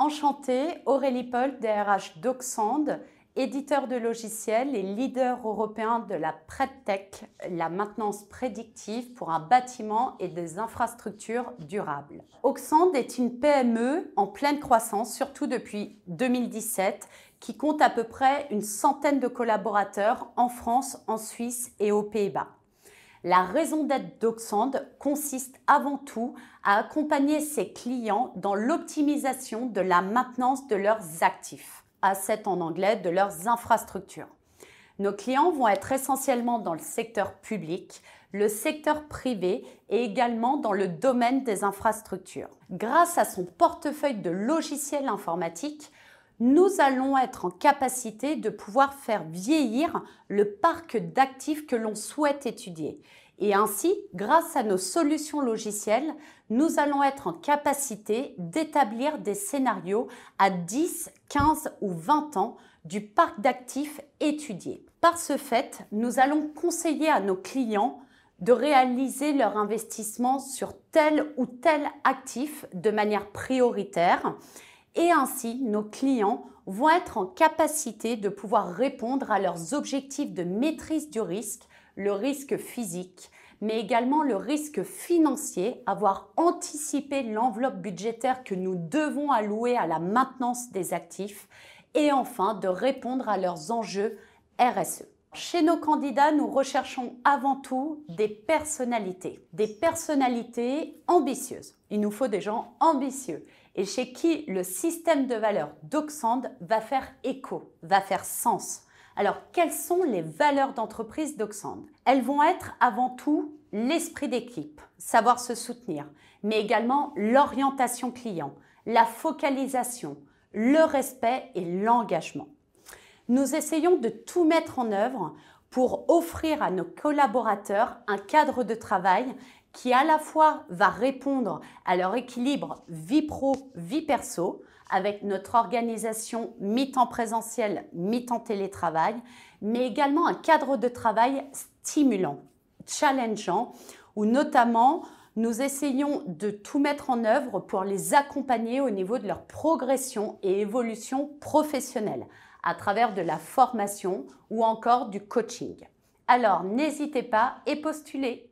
Enchantée, Aurélie Paul, DRH d'Oxand, éditeur de logiciels et leader européen de la PredTech, la maintenance prédictive pour un bâtiment et des infrastructures durables. Oxand est une PME en pleine croissance, surtout depuis 2017, qui compte à peu près une centaine de collaborateurs en France, en Suisse et aux Pays-Bas. La raison d'être d'Oxand consiste avant tout à accompagner ses clients dans l'optimisation de la maintenance de leurs actifs, assets en anglais, de leurs infrastructures. Nos clients vont être essentiellement dans le secteur public, le secteur privé et également dans le domaine des infrastructures. Grâce à son portefeuille de logiciels informatiques, nous allons être en capacité de pouvoir faire vieillir le parc d'actifs que l'on souhaite étudier. Et ainsi, grâce à nos solutions logicielles, nous allons être en capacité d'établir des scénarios à 10, 15 ou 20 ans du parc d'actifs étudié. Par ce fait, nous allons conseiller à nos clients de réaliser leur investissement sur tel ou tel actif de manière prioritaire et ainsi nos clients vont être en capacité de pouvoir répondre à leurs objectifs de maîtrise du risque, le risque physique, mais également le risque financier, avoir anticipé l'enveloppe budgétaire que nous devons allouer à la maintenance des actifs et enfin de répondre à leurs enjeux RSE. Chez nos candidats, nous recherchons avant tout des personnalités, des personnalités ambitieuses. Il nous faut des gens ambitieux et chez qui le système de valeurs d'Oxand va faire écho, va faire sens. Alors, quelles sont les valeurs d'entreprise d'Oxand Elles vont être avant tout l'esprit d'équipe, savoir se soutenir, mais également l'orientation client, la focalisation, le respect et l'engagement nous essayons de tout mettre en œuvre pour offrir à nos collaborateurs un cadre de travail qui à la fois va répondre à leur équilibre vie pro-vie perso avec notre organisation mi-temps présentiel, mi-temps télétravail, mais également un cadre de travail stimulant, challengeant, où notamment nous essayons de tout mettre en œuvre pour les accompagner au niveau de leur progression et évolution professionnelle à travers de la formation ou encore du coaching. Alors n'hésitez pas et postulez.